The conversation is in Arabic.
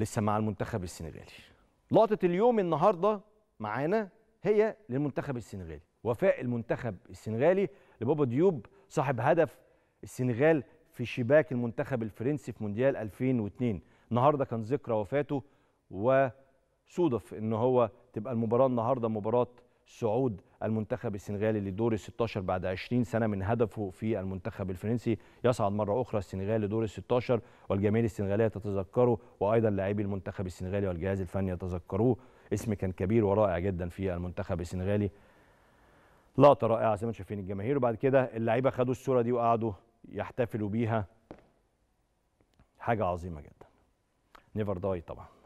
لسه مع المنتخب السنغالي لقطه اليوم النهارده معانا هي للمنتخب السنغالي وفاء المنتخب السنغالي لبابا ديوب صاحب هدف السنغال في شباك المنتخب الفرنسي في مونديال 2002 النهارده كان ذكرى وفاته وصدف ان هو تبقى المباراه النهارده مباراه صعود المنتخب السنغالي لدور ال 16 بعد 20 سنه من هدفه في المنتخب الفرنسي يصعد مره اخرى السنغال لدور ال 16 والجماهير السنغاليه تتذكره وايضا لاعبي المنتخب السنغالي والجهاز الفني يتذكروه اسم كان كبير ورائع جدا في المنتخب السنغالي لقطه رائعه زي ما شايفين الجماهير وبعد كده اللعيبه خدوا الصوره دي وقعدوا يحتفلوا بيها حاجه عظيمه جدا نيفر داي طبعا